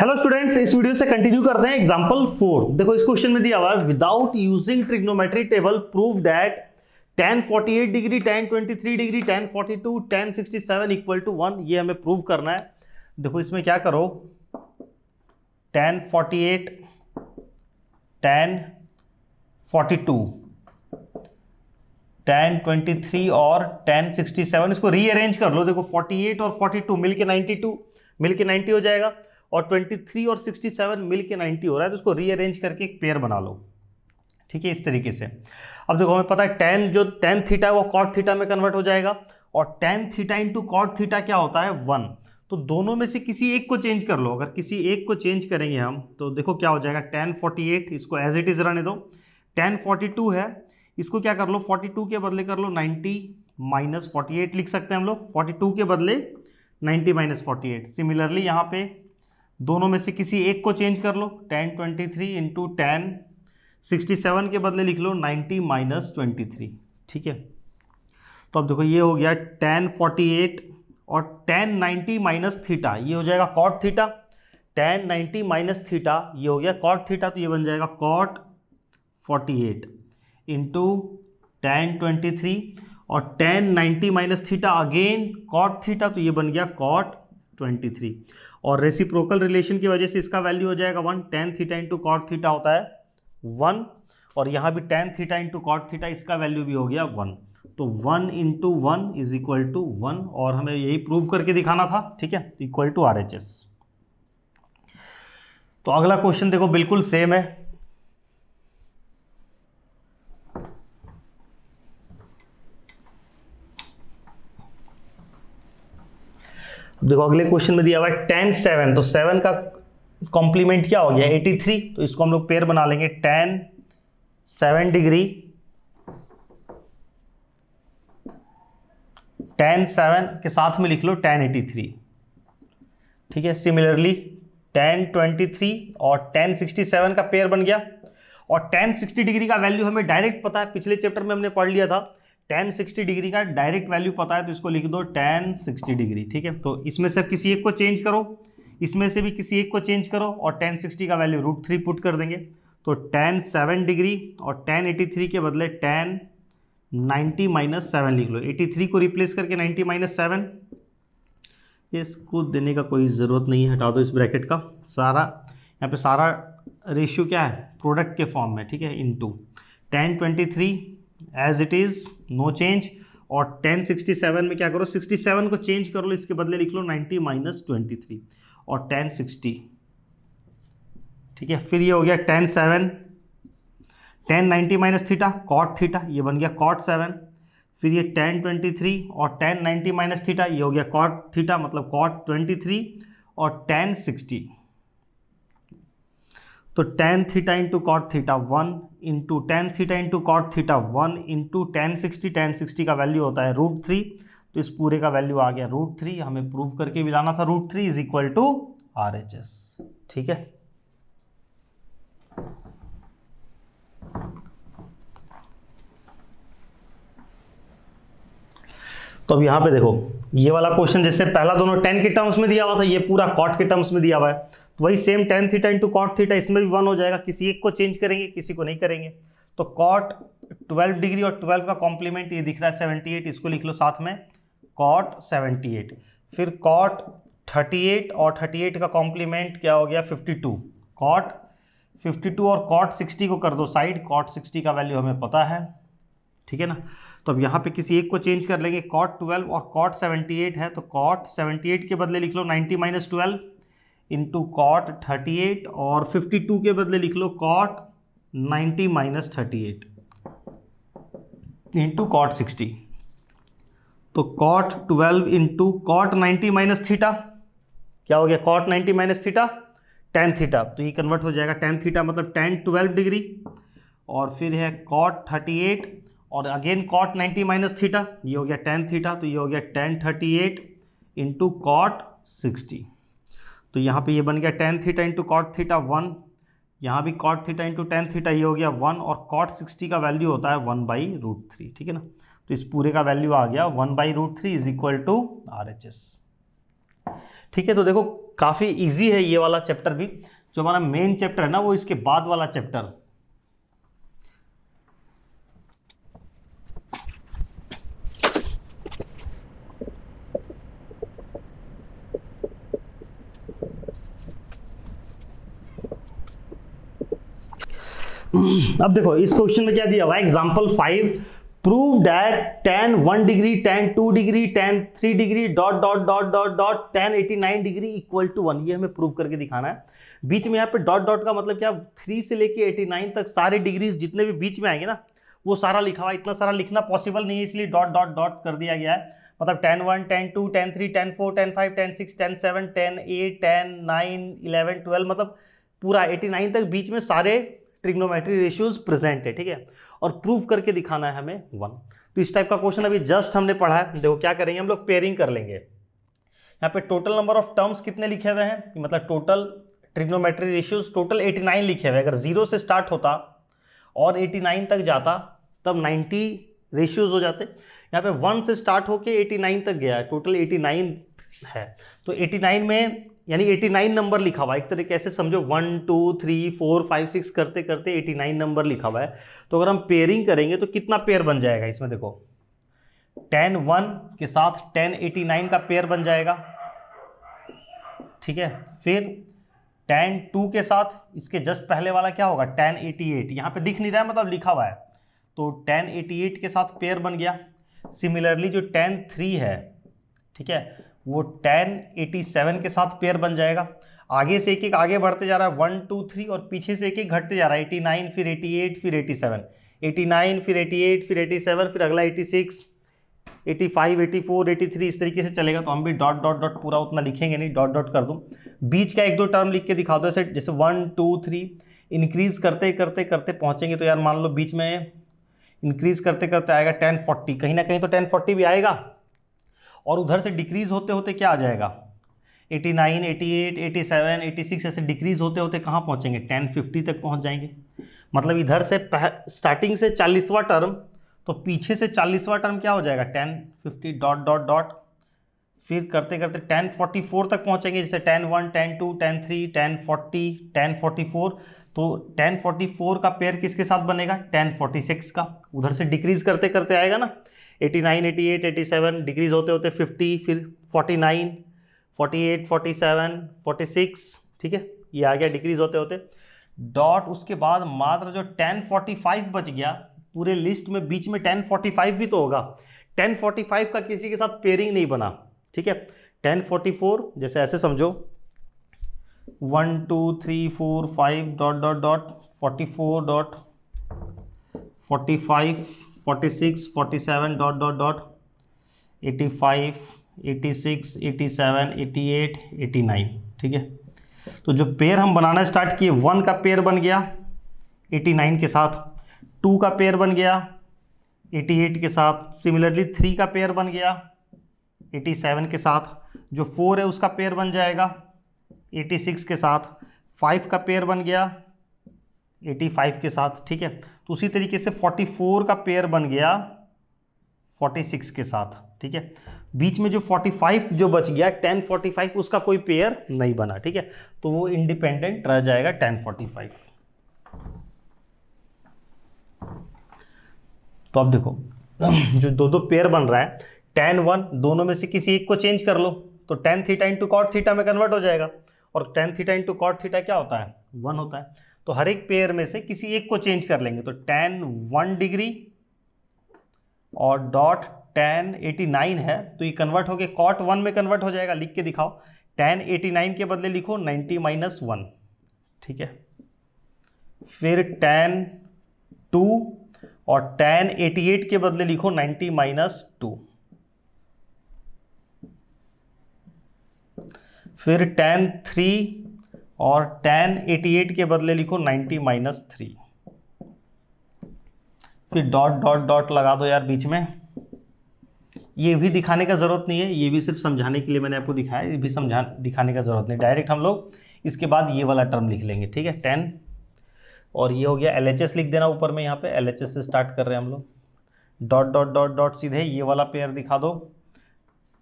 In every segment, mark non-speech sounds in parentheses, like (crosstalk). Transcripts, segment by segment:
hello students इस video से continue करते हैं एग्जांपल फोर देखो इस क्वेश्चन में दिया हुआ है without using trigonometry table prove that tan forty eight degree tan twenty three degree tan forty two tan sixty seven equal to one ये हमें प्रूव करना है देखो इसमें क्या करो tan forty eight tan forty two tan twenty three और tan sixty seven इसको रीअरेंज कर लो देखो फोर्टी एट और फोर्टी टू मिल के नाइन्टी टू मिलकर के नाइन्टी हो जाएगा और 23 और 67 मिल के नाइन्टी हो रहा है तो उसको रीअरेंज करके एक पेयर बना लो ठीक है इस तरीके से अब देखो हमें पता है टेन जो टेन थीटा है वो कॉट थीटा में कन्वर्ट हो जाएगा और tan theta into cot theta क्या होता है वन तो दोनों में से किसी एक को चेंज कर लो अगर किसी एक को चेंज करेंगे हम तो देखो क्या हो जाएगा टेन फोर्टी एट इसको एज इट इज़ रहने दो टेन फोर्टी टू है इसको क्या कर लो फोर्टी टू के बदले कर लो नाइन्टी माइनस फोर्टी एट लिख सकते हैं हम लोग फोर्टी टू के बदले ninety minus forty eight similarly यहाँ पे दोनों में से किसी एक को चेंज कर लो tan twenty three into tan sixty seven के बदले लिख लो नाइन्टी माइनस ट्वेंटी थ्री ठीक है तो अब देखो ये हो गया टेन फोर्टी एट और टेन नाइन्टी माइनस थीटा ये हो जाएगा cot theta tan ninety minus theta ये हो गया कॉट थीटा तो ये बन जाएगा cot forty eight into tan twenty three और tan ninety minus theta again cot theta तो ये बन गया कॉट ट्वेंटी थ्री और रेसिप्रोकल रिलेशन की वजह से इसका वैल्यू हो जाएगा one ten theta into cot theta होता है वन और यहाँ भी tan theta into cot theta इसका वैल्यू भी हो गया वन तो one into one is equal to one और हमें यही प्रूव करके दिखाना था ठीक है equal to R H S तो अगला क्वेश्चन देखो बिल्कुल सेम है देखो अगले क्वेश्चन में दिया हुआ है टेन सेवन तो सेवन का कॉम्प्लीमेंट क्या हो गया एटी थ्री तो इसको हम लोग पेयर बना लेंगे tan seven degree tan seven के साथ में लिख लो टेन एटी थ्री ठीक है सिमिलरली टेन ट्वेंटी थ्री और टेन सिक्सटी सेवन का पेयर बन गया और टेन सिक्सटी डिग्री का वैल्यू हमें डायरेक्ट पता है पिछले चैप्टर में हमने पढ़ लिया था टेन सिक्सटी डिग्री का डायरेक्ट वैल्यू पता है तो इसको लिख दो टेन सिक्सटी डिग्री ठीक है तो इसमें से किसी एक को चेंज करो इसमें से भी किसी एक को चेंज करो और टेन सिक्सटी का वैल्यू रूट थ्री पुट कर देंगे तो टेन सेवन डिग्री और टेन एटी थ्री के बदले टेन नाइन्टी माइनस सेवन लिख लो एटी थ्री को रिप्लेस करके नाइन्टी माइनस सेवन इसको देने का कोई ज़रूरत नहीं है हटा दो इस ब्रैकेट का सारा यहाँ पे सारा रेशियो क्या है प्रोडक्ट के फॉर्म में ठीक है into tan twenty three as it is no change और 1067 में क्या करो 67 को चेंज कर लो इसके बदले लिख लो 90 माइनस ट्वेंटी और 1060 ठीक है फिर ये हो गया 107 1090 माइनस थीटा कॉट थीटा ये बन गया कॉट सेवन फिर ये 1023 और 1090 माइनस थीटा ये हो गया कॉट थीटा मतलब कॉट 23 और 1060 तो tan theta into cot theta one into tan theta into cot theta one into tan sixty tan sixty का वैल्यू होता है रूट थ्री तो इस पूरे का वैल्यू आ गया रूट थ्री हमें प्रूव करके भी लाना था root three is equal to R H S ठीक है तो अब यहाँ पे देखो ये वाला क्वेश्चन जैसे पहला दोनों टेन के टर्म्स में दिया हुआ था ये पूरा कॉट के टर्म्स में दिया हुआ है तो वही same tan theta into cot theta इसमें भी वन हो जाएगा किसी एक को चेंज करेंगे किसी को नहीं करेंगे तो कॉट 12 डिग्री और 12 का कॉम्प्लीमेंट ये दिख रहा है 78 इसको लिख लो साथ में कॉट 78 फिर कॉट 38 और 38 का कॉम्प्लीमेंट क्या हो गया 52 कॉट टू और कॉट 60 को कर दो साइड कॉट 60 का वैल्यू हमें पता है ठीक है ना तो अब यहाँ पे किसी एक को चेंज कर लेंगे कॉट ट्वेल्व और कॉट सेवेंटी एट है तो कॉट सेवेंटी एट के बदले लिख लो ninety minus twelve into cot thirty eight और फिफ्टी टू के बदले लिख लो cot ninety minus thirty eight into cot sixty तो cot twelve into cot ninety minus theta क्या हो गया cot ninety minus theta tan theta तो ये कन्वर्ट हो जाएगा टेन थीटा मतलब टेन ट्वेल्व डिग्री और फिर है कॉट थर्टी एट और अगेन कॉट 90 माइनस थीटा ये हो गया टेन थीटा तो ये हो गया tan thirty eight into cot sixty तो यहाँ पे ये बन गया tan theta into cot theta one यहाँ भी cot theta into tan theta ये हो गया वन और कॉट सिक्सटी का वैल्यू होता है वन बाई रूट थ्री ठीक है ना तो इस पूरे का वैल्यू आ गया one by root three is equal to R H S ठीक है तो देखो काफ़ी इजी है ये वाला चैप्टर भी जो हमारा मेन चैप्टर है ना वो इसके बाद वाला चैप्टर अब देखो इस क्वेश्चन में क्या दिया हुआ example five prove that tan one degree tan two degree tan three degree dot dot dot dot dot tan eighty nine degree equal to one ये हमें प्रूव करके दिखाना है बीच में यहाँ पे डॉट डॉट का मतलब क्या थ्री से लेके एटी नाइन तक सारे डिग्रीज जितने भी बीच में आएंगे ना वो सारा लिखा हुआ इतना सारा लिखना पॉसिबल नहीं है इसलिए डॉट डॉट डॉट कर दिया गया है मतलब tan one tan two tan three tan four tan five tan six tan seven tan eight tan nine eleven twelve मतलब पूरा एटी नाइन तक बीच में सारे ट्रिग्नोमेट्री रेशियोज प्रेजेंट है ठीक है और प्रूव करके दिखाना है हमें वन तो इस टाइप का क्वेश्चन अभी जस्ट हमने पढ़ा है देखो क्या करेंगे हम लोग पेयरिंग कर लेंगे यहाँ पे टोटल नंबर ऑफ टर्म्स कितने लिखे हुए हैं मतलब टोटल ट्रिग्नोमेट्री रेशियोज टोटल 89 लिखे हुए अगर जीरो से स्टार्ट होता और 89 तक जाता तब 90 रेशियोज हो जाते यहाँ पे वन से स्टार्ट होके 89 तक गया टोटल 89 है तो 89 में यानी 89 नंबर लिखा हुआ है एक तरीके से समझो one two three four five six करते करते 89 नंबर लिखा हुआ है तो अगर हम पेयरिंग करेंगे तो कितना पेयर बन जाएगा इसमें देखो टेन वन के साथ टेन एटी नाइन का पेयर बन जाएगा ठीक है फिर टेन टू के साथ इसके जस्ट पहले वाला क्या होगा टेन एटी एट यहाँ पर दिख नहीं रहा है मतलब लिखा हुआ है तो टेन एटी एट के साथ पेयर बन गया सिमिलरली जो टेन थ्री है ठीक है वो टेन एटी सेवन के साथ पेयर बन जाएगा आगे से एक एक आगे बढ़ते जा रहा है वन टू थ्री और पीछे से एक एक घटते जा रहा है एटी नाइन फिर एटी एट फिर एटी सेवन एटी नाइन फिर एटी एट फिर एटी सेवन फिर अगला eighty six eighty five eighty four eighty three इस तरीके से चलेगा तो हम भी डॉट डॉट डॉट पूरा उतना लिखेंगे नहीं डॉट डॉट कर दूँ बीच का एक दो टर्म लिख के दिखा दो ऐसे जैसे वन टू थ्री इंक्रीज़ करते करते करते पहुँचेंगे तो यार मान लो बीच में इंक्रीज़ करते करते आएगा टेन फोर्टी कहीं ना कहीं तो टेन फोर्टी भी आएगा और उधर से डिक्रीज़ होते होते क्या आ जाएगा 89, 88, 87, 86 ऐसे डिक्रीज़ होते होते कहाँ पहुँचेंगे 10, 50 तक पहुँच जाएंगे मतलब इधर से स्टार्टिंग से चालीसवा टर्म तो पीछे से चालीसवा टर्म क्या हो जाएगा 10, 50 डॉट डॉट डॉट फिर करते करते 44 तक पहुँचेंगे जैसे 10, 1, 10, 2, 10, 3, 10, 40, 10, 44 तो 44 का पेयर किसके साथ बनेगा टेन फोर्टी का उधर से डिक्रीज़ करते करते आएगा ना 89, 88, 87 डिग्रीज होते होते 50 फिर 49, 48, 47, 46 ठीक है ये आ गया डिग्रीज होते होते डॉट उसके बाद मात्र जो 1045 बच गया पूरे लिस्ट में बीच में 1045 भी तो होगा 1045 का किसी के साथ पेयरिंग नहीं बना ठीक है 1044 जैसे ऐसे समझो one two three four five dot dot dot forty four dot forty five forty six forty seven dot dot dot eighty five eighty six eighty seven eighty eight eighty nine ठीक है तो जो पेयर हम बनाना start किए one का pair बन गया एटी नाइन के साथ टू का पेयर बन गया एटी एट के साथ सिमिलरली थ्री का पेयर बन गया एटी सेवन के साथ जो फोर है उसका पेयर बन जाएगा एटी सिक्स के साथ फाइव का पेयर बन गया एटी फाइव के साथ ठीक है तो उसी तरीके से 44 का पेयर बन गया 46 के साथ ठीक है बीच में जो 45 जो बच गया 1045 उसका कोई पेयर नहीं बना ठीक है तो वो इंडिपेंडेंट रह जाएगा 1045 तो अब देखो (clears throat) जो दो दो पेयर बन रहा है टेन वन दोनों में से किसी एक को चेंज कर लो तो tan theta into cot theta में कन्वर्ट हो जाएगा और tan theta into cot theta क्या होता है वन होता है तो हर एक पेयर में से किसी एक को चेंज कर लेंगे तो टेन वन डिग्री और डॉट टेन एटी नाइन है तो ये कन्वर्ट होकर कॉट वन में कन्वर्ट हो जाएगा लिख के दिखाओ टेन एटी नाइन के बदले लिखो नाइन्टी माइनस वन ठीक है फिर टेन टू और टेन एटी एट के बदले लिखो नाइन्टी माइनस टू फिर टेन थ्री और tan 88 के बदले लिखो 90 माइनस थ्री फिर डॉट डॉट डॉट लगा दो यार बीच में ये भी दिखाने का ज़रूरत नहीं है ये भी सिर्फ समझाने के लिए मैंने आपको दिखाया ये भी समझा दिखाने का ज़रूरत नहीं डायरेक्ट हम लोग इसके बाद ये वाला टर्म लिख लेंगे ठीक है टेन और ये हो गया एल लिख देना ऊपर में यहाँ पे एल से स्टार्ट कर रहे हैं हम लोग डॉट डॉट डॉट डॉट सीधे ये वाला पेयर दिखा दो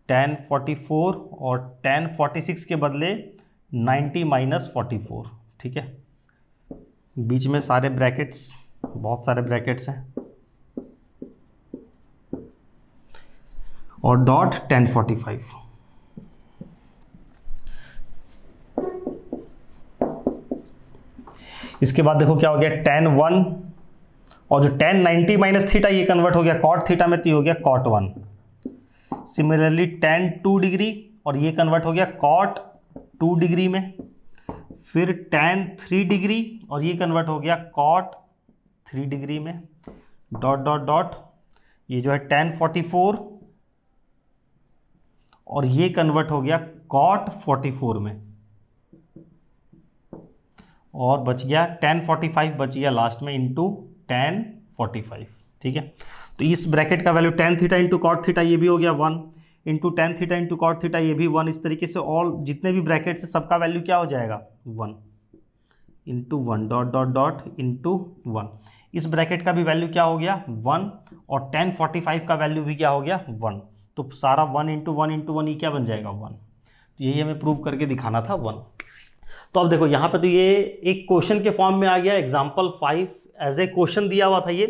टेन फोर्टी फोर और टेन फोर्टी सिक्स के बदले 90 माइनस फोर्टी फोर ठीक है बीच में सारे ब्रैकेट्स बहुत सारे ब्रैकेट्स हैं और डॉट टेन फोर्टी फाइव इसके बाद देखो क्या हो गया टेन वन और जो टेन नाइनटी माइनस थीटा ये कन्वर्ट हो गया कॉट थीटा में तो हो गया cot one similarly tan two degree और ये कन्वर्ट हो गया कॉट टू डिग्री में फिर टेन थ्री डिग्री और ये कन्वर्ट हो गया कॉट थ्री डिग्री में डॉट डॉट डॉट ये जो है टेन फोर्टी फोर और ये कन्वर्ट हो गया कॉट फोर्टी फोर में और बच गया टेन फोर्टी फाइव बच गया लास्ट में इंटू टेन फोर्टी फाइव ठीक है तो इस ब्रैकेट का value tan theta into cot theta ये भी हो गया one into tan theta into cot theta ये भी वन इस तरीके से ऑल जितने भी ब्रैकेट से सबका वैल्यू क्या हो जाएगा one into one dot dot dot into one इस ब्रैकेट का भी वैल्यू क्या हो गया वन और टेन फोर्टी फाइव का वैल्यू भी क्या हो गया वन तो सारा one into one into one ये क्या बन जाएगा वन तो यही हमें प्रूव करके दिखाना था वन तो अब देखो यहाँ पर तो ये एक क्वेश्चन के फॉर्म में आ गया example five as a question दिया हुआ था ये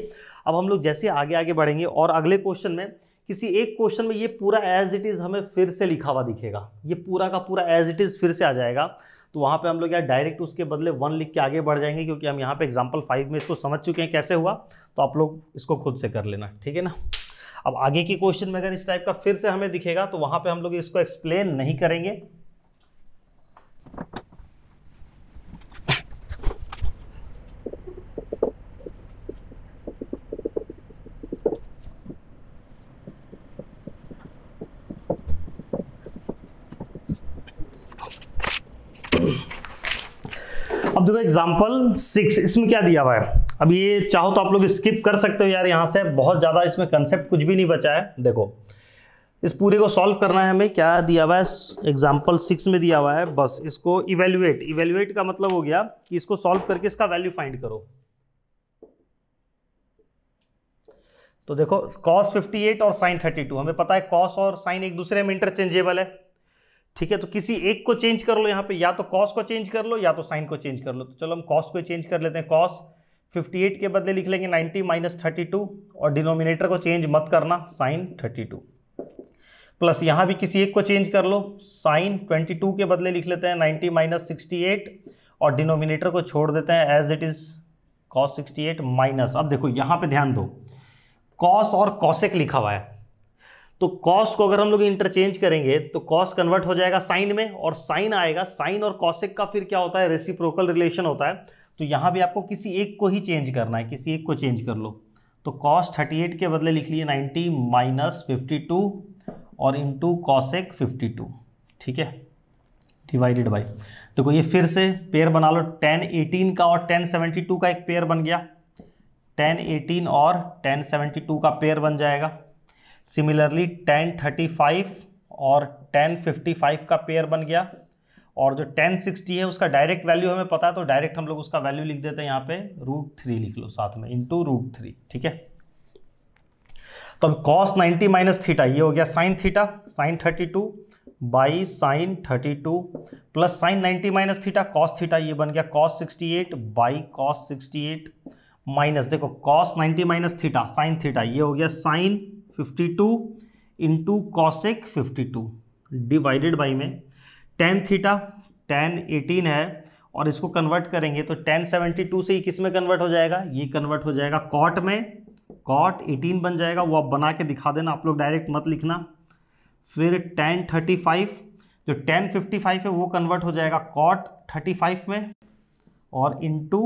अब हम लोग जैसे आगे आगे बढ़ेंगे और अगले क्वेश्चन में किसी एक क्वेश्चन में ये पूरा एज इट इज़ हमें फिर से लिखा हुआ दिखेगा ये पूरा का पूरा एज इट इज़ फिर से आ जाएगा तो वहाँ पे हम लोग यार डायरेक्ट उसके बदले वन लिख के आगे बढ़ जाएंगे क्योंकि हम यहाँ पे एग्जाम्पल फाइव में इसको समझ चुके हैं कैसे हुआ तो आप लोग इसको खुद से कर लेना ठीक है ना अब आगे की क्वेश्चन में अगर इस टाइप का फिर से हमें दिखेगा तो वहाँ पर हम लोग इसको एक्सप्लेन नहीं करेंगे एग्जाम्पल सिक्स इसमें क्या दिया हुआ है अब ये चाहो तो आप लोग स्किप कर सकते हो यार यहाँ से बहुत ज़्यादा इसमें कंसेप्ट कुछ भी नहीं बचा है देखो इस पूरे को सॉल्व करना है हमें क्या दिया हुआ है एग्जाम्पल सिक्स में दिया हुआ है बस इसको इवेल्युएट इवेल्युएट का मतलब हो गया कि इसको सॉल्व करके इसका वैल्यू फाइंड करो तो देखो कॉस 58 और साइन 32 हमें पता है कॉस और साइन एक दूसरे में इंटरचेंजेबल है ठीक है तो किसी एक को चेंज कर लो यहाँ पे या तो कॉस को चेंज कर लो या तो साइन को चेंज कर लो तो चलो हम कॉस को चेंज कर लेते हैं कॉस 58 के बदले लिख लेंगे 90 माइनस थर्टी और डिनोमिनेटर को चेंज मत करना साइन 32 प्लस यहाँ भी किसी एक को चेंज कर लो साइन 22 के बदले लिख लेते हैं 90 माइनस सिक्सटी और डिनोमिनेटर को छोड़ देते हैं as it is cos 68 minus अब देखो यहाँ पे ध्यान दो कॉस और कॉसेक लिखा हुआ है तो कॉस को अगर हम लोग इंटरचेंज करेंगे तो कॉस कन्वर्ट हो जाएगा साइन में और साइन आएगा साइन और कॉसिक का फिर क्या होता है रेसिप्रोकल रिलेशन होता है तो यहाँ भी आपको किसी एक को ही चेंज करना है किसी एक को चेंज कर लो तो कॉस 38 के बदले लिख लिए 90 माइनस फिफ्टी और इंटू फिफ्टी टू ठीक है डिवाइडेड बाई देखो ये फिर से पेयर बना लो टेन एटीन का और टेन टू का एक पेयर बन गया टेन एटीन और टेन टू का पेयर बन जाएगा सिमिलरली टेन थर्टी फाइव और टेन फिफ्टी फाइव का पेयर बन गया और जो टेन सिक्सटी है उसका डायरेक्ट वैल्यू हमें पता है तो डायरेक्ट हम लोग उसका वैल्यू लिख देते हैं यहाँ पे रूट थ्री लिख लो साथ में इंटू रूट थ्री ठीक है तो अब कॉस नाइन्टी माइनस थीटा ये हो गया sign theta sine thirty two by sine thirty two plus sine ninety minus theta cos theta ये बन गया cos sixty eight by cos sixty eight minus देखो cos ninety minus theta sign theta ये हो गया sine fifty two into cosec fifty two divided by में tan theta tan eighteen है और इसको कन्वर्ट करेंगे तो टेन सेवेंटी टू से ये किस में कन्वर्ट हो जाएगा ये कन्वर्ट हो जाएगा कॉट में कॉट एटीन बन जाएगा वो आप बना के दिखा देना आप लोग डायरेक्ट मत लिखना फिर टेन थर्टी फाइव जो टेन फिफ्टी फाइव है वो कन्वर्ट हो जाएगा कॉट थर्टी फाइव में और इंटू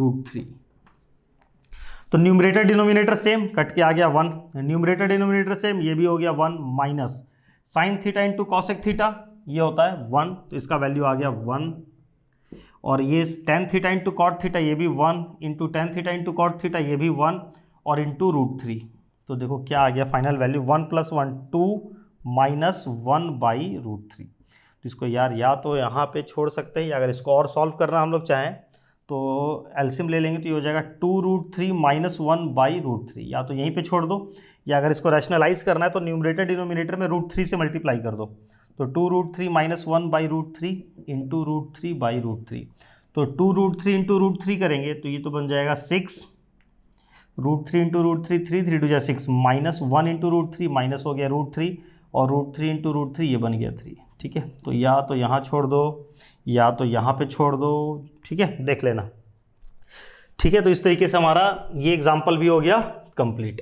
रूट थ्री तो न्यूमरेटर डिनोमिनेटर सेम कट के आ गया वन न्यूमरेटर डिनोमिनेटर सेम ये भी हो गया one minus sine theta into cosec theta ये होता है वन तो इसका वैल्यू आ गया वन और ये tan theta into cot theta ये भी one into tan theta into cot theta ये भी वन और इंटू रूट थ्री तो देखो क्या आ गया final value one plus one two minus one by root three तो इसको यार या तो यहाँ पे छोड़ सकते हैं अगर इसको और सॉल्व करना हम लोग चाहें तो एल्सियम ले लेंगे तो ये हो जाएगा two root three minus one by root three या तो यहीं पे छोड़ दो या अगर इसको रैशनलाइज करना है तो न्यूमरेटर डिनोमिनेटर में रूट थ्री से मल्टीप्लाई कर दो तो two root three minus one by root three into root three by root three तो two root three into root three करेंगे तो ये तो बन जाएगा six root three into root three three three टू जाए six minus one into root three minus हो गया रूट थ्री और root three into root three ये बन गया थ्री ठीक है तो या तो यहाँ छोड़ दो या तो यहाँ पे छोड़ दो ठीक है देख लेना ठीक है तो इस तरीके से हमारा ये एग्जाम्पल भी हो गया कंप्लीट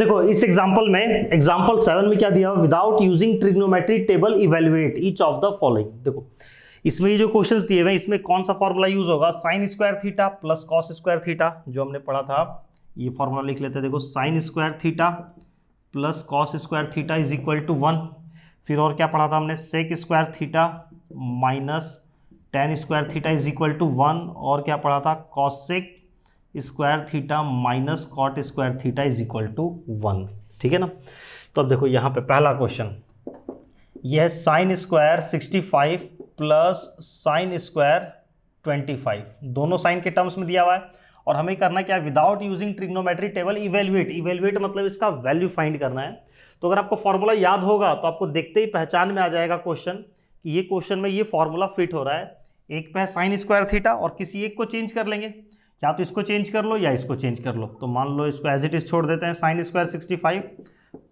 देखो इस एग्जाम्पल में एग्जाम्पल सेवन में क्या दिया without using trigonometry table evaluate each of the following देखो इसमें ये जो क्वेश्चंस दिए हुए इसमें कौन सा फॉर्मूला यूज होगा sin square theta plus cos square theta जो हमने पढ़ा था ये फॉर्मूला लिख लेते हैं देखो sin square theta plus cos square theta is equal to one फिर और क्या पढ़ा था हमने sec square theta minus ten square theta is equal to one और क्या पढ़ा था cosec square theta minus cot square theta is equal to one ठीक है ना तो अब देखो यहाँ पे पहला क्वेश्चन यह है sin square sixty five plus sign square twenty five दोनों साइन के टर्म्स में दिया हुआ है और हमें करना क्या है without using trigonometry table evaluate evaluate मतलब इसका वैल्यू फाइंड करना है तो अगर आपको फॉर्मूला याद होगा तो आपको देखते ही पहचान में आ जाएगा क्वेश्चन कि ये क्वेश्चन में ये फॉर्मूला फिट हो रहा है एक पे है साइन स्क्वायर थीटा और किसी एक को चेंज कर लेंगे या तो इसको चेंज कर लो या इसको चेंज कर लो तो मान लो इसको एज इट इज छोड़ देते हैं sin square sixty five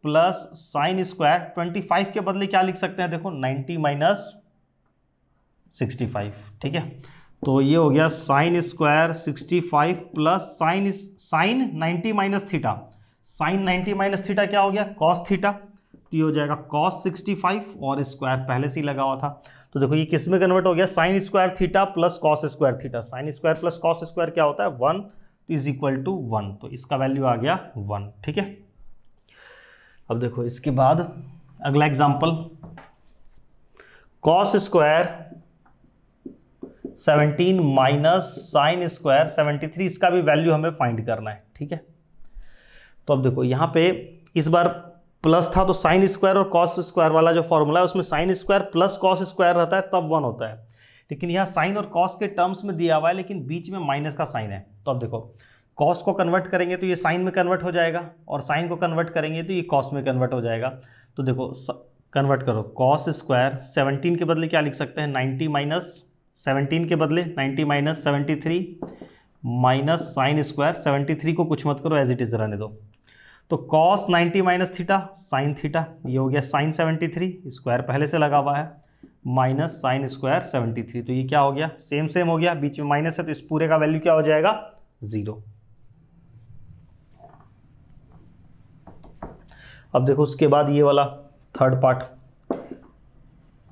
plus sign square twenty five के बदले क्या लिख सकते हैं देखो नाइन्टी माइनस सिक्सटी फाइव ठीक है तो ये हो गया sin square sixty five plus sin sin ninety minus theta sin ninety minus theta क्या हो गया कॉस थीटा तो ये हो जाएगा कॉस सिक्सटी फाइव और स्क्वायर पहले से ही लगा हुआ था तो देखो ये किस में कन्वर्ट हो गया sin square theta plus cos square theta sin square plus cos square क्या होता है one is equal to one तो इसका वैल्यू आ गया वन ठीक है अब देखो इसके बाद अगला example cos square seventeen minus sin square seventy three इसका भी वैल्यू हमें फाइंड करना है ठीक है तो अब देखो यहां पे इस बार प्लस था तो साइन स्क्वायर और कॉस स्क्वायर वाला जो फॉर्मूला है उसमें sin square plus cos square रहता है तब वन होता है लेकिन यहाँ साइन और कॉस के टर्म्स में दिया हुआ है लेकिन बीच में माइनस का साइन है तो अब देखो कॉस को कन्वर्ट करेंगे तो ये साइन में कन्वर्ट हो जाएगा और साइन को कन्वर्ट करेंगे तो ये कॉस में कन्वर्ट हो जाएगा तो देखो कन्वर्ट करो कॉस स्क्वायर सेवनटीन के बदले क्या लिख सकते हैं नाइन्टी माइनस सेवनटीन के बदले ninety minus seventy three minus sin square seventy three को कुछ मत करो एज इट इज़ रहने दो तो cos 90 minus theta sign theta ये हो गया साइन 73 स्क्वायर पहले से लगा हुआ है माइनस साइन स्क्वायर 73 तो ये क्या हो गया सेम सेम हो गया बीच में माइनस है तो इस पूरे का वैल्यू क्या हो जाएगा ज़ीरो अब देखो उसके बाद ये वाला third part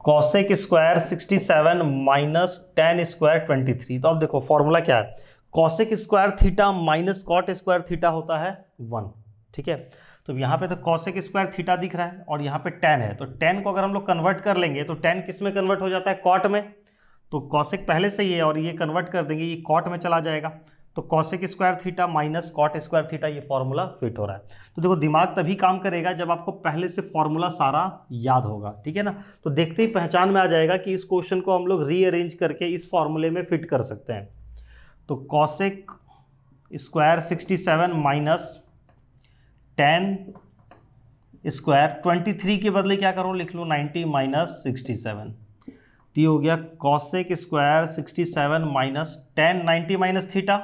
cosec square 67 minus ten square three तो अब देखो फॉर्मूला क्या है cosec square theta minus cot square theta होता है वन ठीक है तो यहाँ पे तो कौशिक स्क्वायर थीटा दिख रहा है और यहाँ पे टेन है तो टेन को अगर हम लोग कन्वर्ट कर लेंगे तो टेन किस में कन्वर्ट हो जाता है कॉट में तो कौशिक पहले से ही है और ये कन्वर्ट कर देंगे ये कॉट में चला जाएगा तो cosec square theta minus cot square theta ये फॉर्मूला फिट हो रहा है तो देखो दिमाग तभी काम करेगा जब आपको पहले से फॉर्मूला सारा याद होगा ठीक है ना तो देखते ही पहचान में आ जाएगा कि इस क्वेश्चन को हम लोग रीअरेंज करके इस फॉर्मूले में फिट कर सकते हैं तो cosec square sixty seven minus ten square twenty three के बदले क्या करो लिख लो नाइन्टी माइनस सिक्सटी सेवन तो ये हो गया cosec square sixty seven minus tan ninety minus theta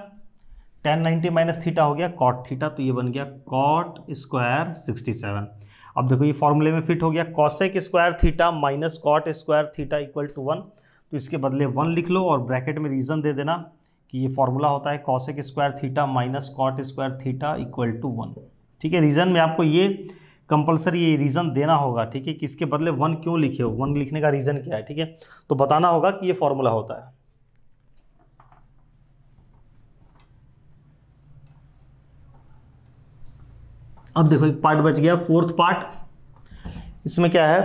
tan ninety minus theta हो गया कॉट थीटा तो ये बन गया कॉट स्क्वायर सिक्सटी सेवन अब देखो ये फॉर्मूले में फिट हो गया cosec square theta minus cot square theta equal to one तो इसके बदले वन लिख लो और ब्रैकेट में रीज़न दे देना कि ये फॉर्मूला होता है cosec square theta minus cot square theta equal to one ठीक है रीज़न में आपको ये कंपलसरी ये रीज़न देना होगा ठीक है किसके बदले वन क्यों लिखे हो वन लिखने का रीज़न क्या है ठीक है तो बताना होगा कि ये फॉर्मूला होता है अब देखो एक पार्ट बच गया फोर्थ पार्ट इसमें क्या है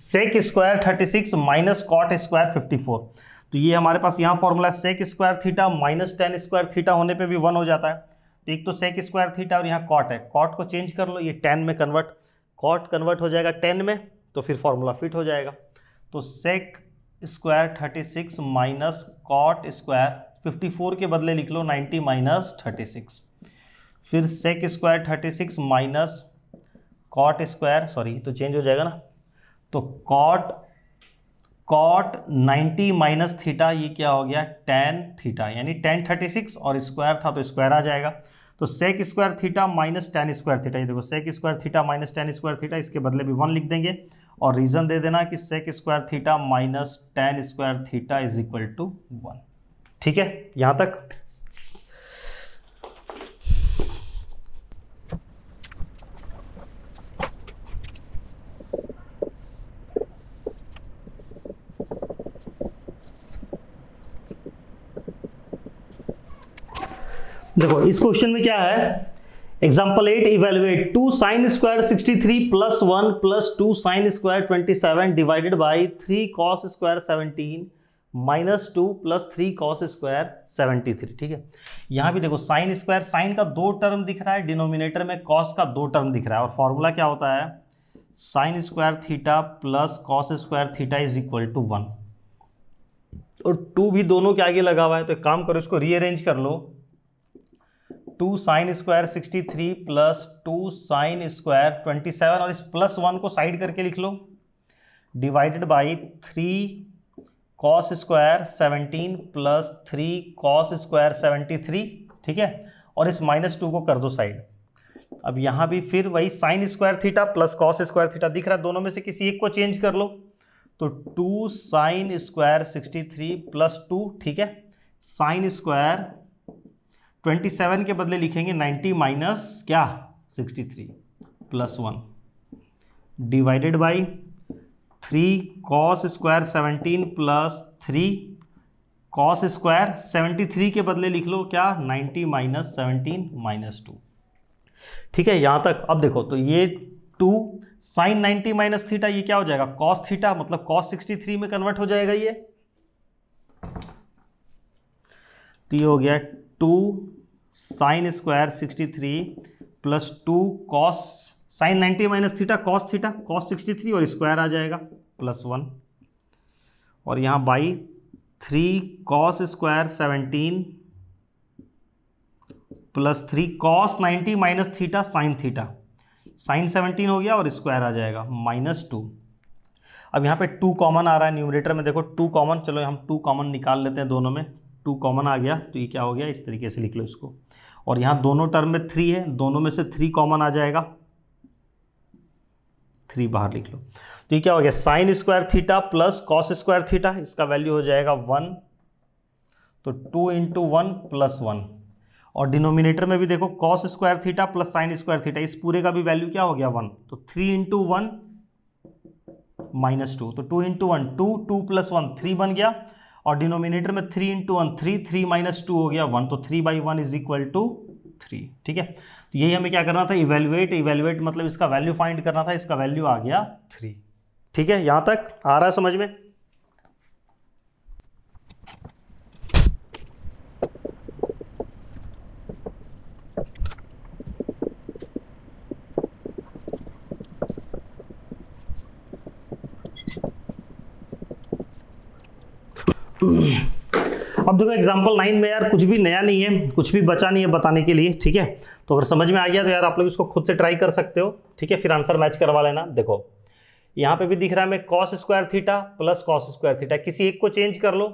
sec square thirty six minus cot square fifty four तो ये हमारे पास यहाँ फॉर्मूला है sec square theta minus ten square theta होने पे भी वन हो जाता है तो एक तो सेक स्क्वायर थीटा और यहाँ कॉट है कॉट को चेंज कर लो ये टेन में कन्वर्ट कॉट कन्वर्ट हो जाएगा टेन में तो फिर फॉर्मूला फिट हो जाएगा तो sec square thirty six minus cot square fifty four के बदले लिख लो नाइन्टी माइनस थर्टी सिक्स फिर sec square thirty six minus cot square sorry तो चेंज हो जाएगा ना तो cot cot ninety minus theta ये क्या हो गया टेन थीटा यानी टेन थर्टी सिक्स और स्क्वायर था तो स्क्वायर आ जाएगा तो sec square theta minus ten square theta ये देखो sec square theta minus ten square theta इसके बदले भी वन लिख देंगे और रीज़न दे देना कि sec square theta minus ten square theta is equal to one ठीक है यहां तक देखो इस क्वेश्चन में क्या है example eight evaluate two sin square sixty three plus one plus two sin square twenty seven divided by three cos square seventeen minus two plus three cos square seventy three ठीक है यहाँ भी देखो sin square sine का दो term दिख रहा है डिनोमिनेटर में कॉस का दो टर्म दिख रहा है और फॉर्मूला क्या होता है sin square theta plus cos square theta is equal to one और टू भी दोनों के आगे लगा हुआ है तो एक काम करो इसको रीअरेंज कर लो two sin square sixty three plus two sin square twenty seven और इस प्लस वन को साइड करके लिख लो divided by three cos square seventeen plus three cos square seventy three ठीक है और इस माइनस टू को कर दो साइड अब यहाँ भी फिर वही sin square theta plus cos square theta दिख रहा है दोनों में से किसी एक को चेंज कर लो तो two sin square sixty three plus two ठीक है साइन स्क्वायर ट्वेंटी सेवन के बदले लिखेंगे नाइन्टी माइनस क्या sixty three plus one divided by three cos square seventeen plus three cos square seventy three के बदले लिख लो क्या ninety minus seventeen minus two ठीक है यहाँ तक अब देखो तो ये two sin ninety minus theta ये क्या हो जाएगा कॉस थीटा मतलब कॉस सिक्सटी थ्री में कन्वर्ट हो जाएगा ये तो ये हो गया two sin square sixty three plus two cos sin ninety minus theta cos theta cos sixty three और स्क्वायर आ जाएगा प्लस वन और यहाँ by three cos square seventeen plus three cos ninety minus theta sign theta sin seventeen हो गया और square आ जाएगा माइनस टू अब यहाँ पे टू कॉमन आ रहा है न्यूमरेटर में देखो टू कॉमन चलो हम टू कॉमन निकाल लेते हैं दोनों में टू कॉमन आ गया तो ये क्या हो गया इस तरीके से लिख लो इसको और यहाँ दोनों टर्म में थ्री है दोनों में से थ्री कॉमन आ जाएगा थ्री बाहर लिख लो तो ये क्या हो गया sin square theta plus cos square theta इसका वैल्यू हो जाएगा वन तो two into one plus one और डिनोमिनेटर में भी देखो cos square theta plus sign square theta इस पूरे का भी वैल्यू क्या हो गया वन तो three into one minus two तो two into one two two plus one three बन गया और डिनोमिनेटर में three into one three three minus two हो गया वन तो three by one is equal to three ठीक है तो यही हमें क्या करना था इवेल्युएट इवेल्युएट मतलब इसका वैल्यू फाइंड करना था इसका वैल्यू आ गया थ्री ठीक है यहाँ तक आ रहा है समझ में अब देखो एग्जाम्पल नाइन में यार कुछ भी नया नहीं है कुछ भी बचा नहीं है बताने के लिए ठीक है तो अगर समझ में आ गया तो यार आप लोग इसको खुद से ट्राई कर सकते हो ठीक है फिर आंसर मैच करवा लेना देखो यहाँ पे भी दिख रहा है मैं cos square theta plus cos square theta किसी एक को चेंज कर लो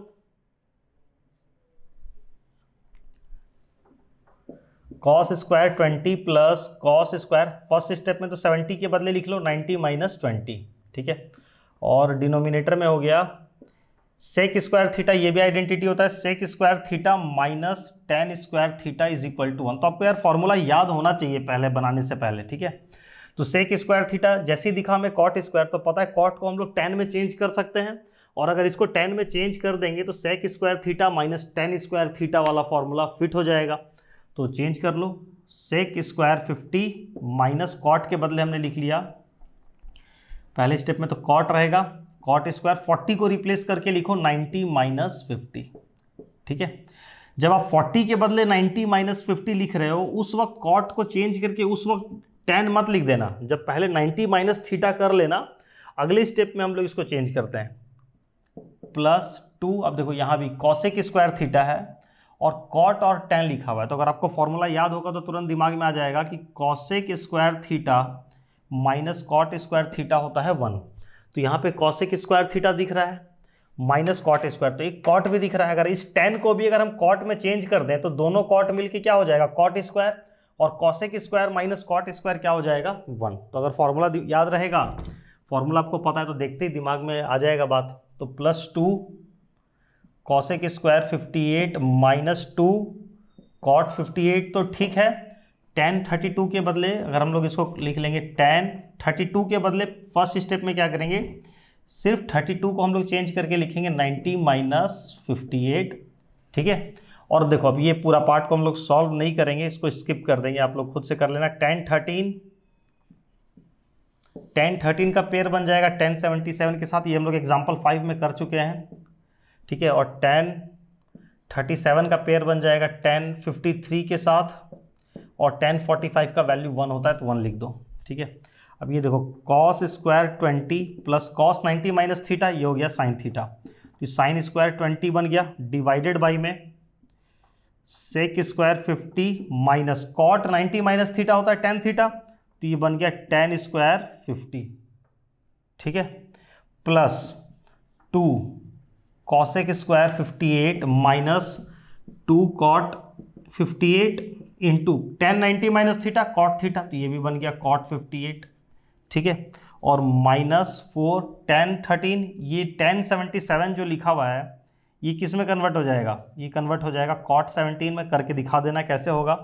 cos square twenty plus cos square first step में तो सेवेंटी के बदले लिख लो नाइन्टी माइनस ट्वेंटी ठीक है और डिनोमिनेटर में हो गया सेक स्क्वायर थीटा ये भी आइडेंटिटी होता है sec square theta minus ten square theta is equal to one तो आपको यार फॉर्मूला याद होना चाहिए पहले बनाने से पहले ठीक है तो सेक स्क्वायर थीटा जैसे ही दिखा हमें कॉट स्क्वायर तो पता है कॉट को हम लोग टेन में चेंज कर सकते हैं और अगर इसको टेन में चेंज कर देंगे तो sec square theta minus ten square theta वाला फॉर्मूला फिट हो जाएगा तो चेंज कर लो sec square fifty minus cot के बदले हमने लिख लिया पहले स्टेप में तो कॉट रहेगा कॉट स्क्वायर फोर्टी को रिप्लेस करके लिखो नाइनटी माइनस फिफ्टी ठीक है जब आप 40 के बदले 90 माइनस फिफ्टी लिख रहे हो उस वक्त कॉट को चेंज करके उस वक्त टेन मत लिख देना जब पहले 90 माइनस थीटा कर लेना अगले स्टेप में हम लोग इसको चेंज करते हैं प्लस टू अब देखो यहाँ भी कॉसेक स्क्वायर थीटा है और कॉट और टेन लिखा हुआ है तो अगर आपको फॉर्मूला याद होगा तो तुरंत दिमाग में आ जाएगा कि cosec square theta minus cot square theta होता है वन तो यहाँ पे कॉसेक स्क्वायर थीटा दिख रहा है माइनस कॉट स्क्वायर तो एक कॉट भी दिख रहा है अगर इस टेन को भी अगर हम कॉट में चेंज कर दें तो दोनों कॉट मिलके क्या हो जाएगा कॉट स्क्वायर और cosec square minus cot square क्या हो जाएगा वन तो अगर फॉर्मूला याद रहेगा फॉर्मूला आपको पता है तो देखते ही दिमाग में आ जाएगा बात तो plus two cosec square fifty eight minus two cot fifty eight तो ठीक है टेन थर्टी टू के बदले अगर हम लोग इसको लिख लेंगे टेन थर्टी टू के बदले फर्स्ट स्टेप में क्या करेंगे सिर्फ थर्टी टू को हम लोग चेंज करके लिखेंगे नाइन्टी माइनस फिफ्टी एट ठीक है और देखो अब ये पूरा पार्ट को हम लोग सॉल्व नहीं करेंगे इसको स्किप कर देंगे आप लोग खुद से कर लेना टेन थर्टीन टेन थर्टीन का पेयर बन जाएगा टेन सेवेंटी सेवन के साथ ये हम लोग एग्जाम्पल फाइव में कर चुके हैं ठीक है और टेन थर्टी सेवन का पेयर बन जाएगा टेन फिफ्टी थ्री के साथ और टेन फोर्टी फाइव का वैल्यू वन होता है तो वन लिख दो ठीक है अब ये देखो cos square twenty plus cos ninety minus theta ये हो गया साइन थीटा तो साइन स्क्वायर ट्वेंटी बन गया डिवाइडेड बाई में sec square fifty minus cot ninety minus theta होता है टेन थीटा तो ये बन गया टेन स्क्वायर फिफ्टी ठीक है plus two cosec square fifty eight minus two cot fifty eight into tan ninety minus theta cot theta तो ये भी बन गया कॉट फिफ्टी एट ठीक है और माइनस फोर टेन थर्टीन ये टेन सेवेंटी सेवन जो लिखा हुआ है ये किस में कन्वर्ट हो जाएगा ये कन्वर्ट हो जाएगा कॉट सेवनटीन में करके दिखा देना कैसे होगा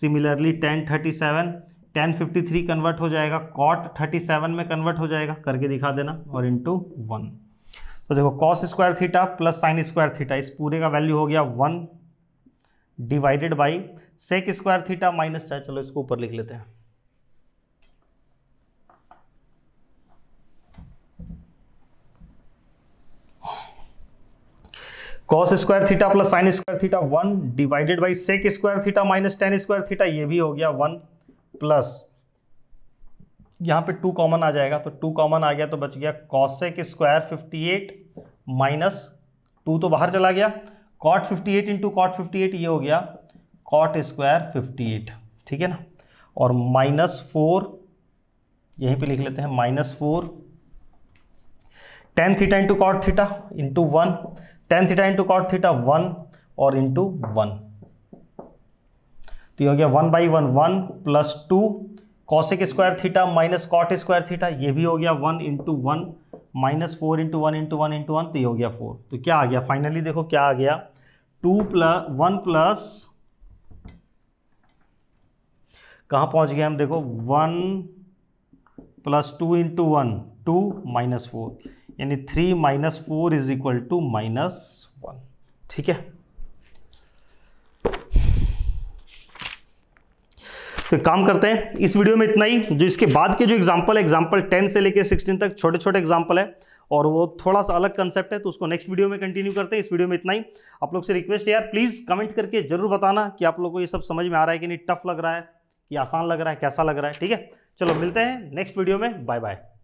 similarly tan thirty seven tan fifty three convert हो जाएगा कॉट थर्टी सेवन में कन्वर्ट हो जाएगा करके दिखा देना और इंटू वन तो देखो cos square theta plus sign square theta इस पूरे का वैल्यू हो गया one divided by sec square theta minus चाहे चलो इसको ऊपर लिख लेते हैं cos square theta plus sign square theta one divided by sec square theta minus ten square theta ये भी हो गया वन प्लस यहां पे टू कॉमन आ जाएगा तो टू कॉमन आ गया तो बच गया cosec square fifty eight minus two तो बाहर चला गया cot 58 eight into cot fifty ये हो गया कॉट स्क्वायर 58 ठीक है ना और माइनस फोर यहीं पे लिख लेते हैं minus four ten theta into cot theta into one ten theta into cot theta one और इंटू वन तो ये हो गया one by one one plus two cosec square theta minus cot square theta ये भी हो गया one into one minus four into one into one into one तो ये हो गया फोर तो क्या आ गया फाइनली देखो क्या आ गया टू प्लस वन प्लस कहा पहुंच गए हम देखो one plus two into one two minus four यानी three minus four is equal to minus one ठीक है तो काम करते हैं इस वीडियो में इतना ही जो इसके बाद के जो एग्जांपल है एग्जांपल टेन से लेके सिक्सटीन तक छोटे छोटे एग्जांपल है और वो थोड़ा सा अलग कंसेप्ट है तो उसको नेक्स्ट वीडियो में कंटिन्यू करते हैं इस वीडियो में इतना ही आप लोग से रिक्वेस्ट है यार प्लीज़ कमेंट करके जरूर बताना कि आप लोग को ये सब समझ में आ रहा है कि नहीं टफ लग रहा है कि आसान लग रहा है कैसा लग रहा है ठीक है चलो मिलते हैं नेक्स्ट वीडियो में बाय बाय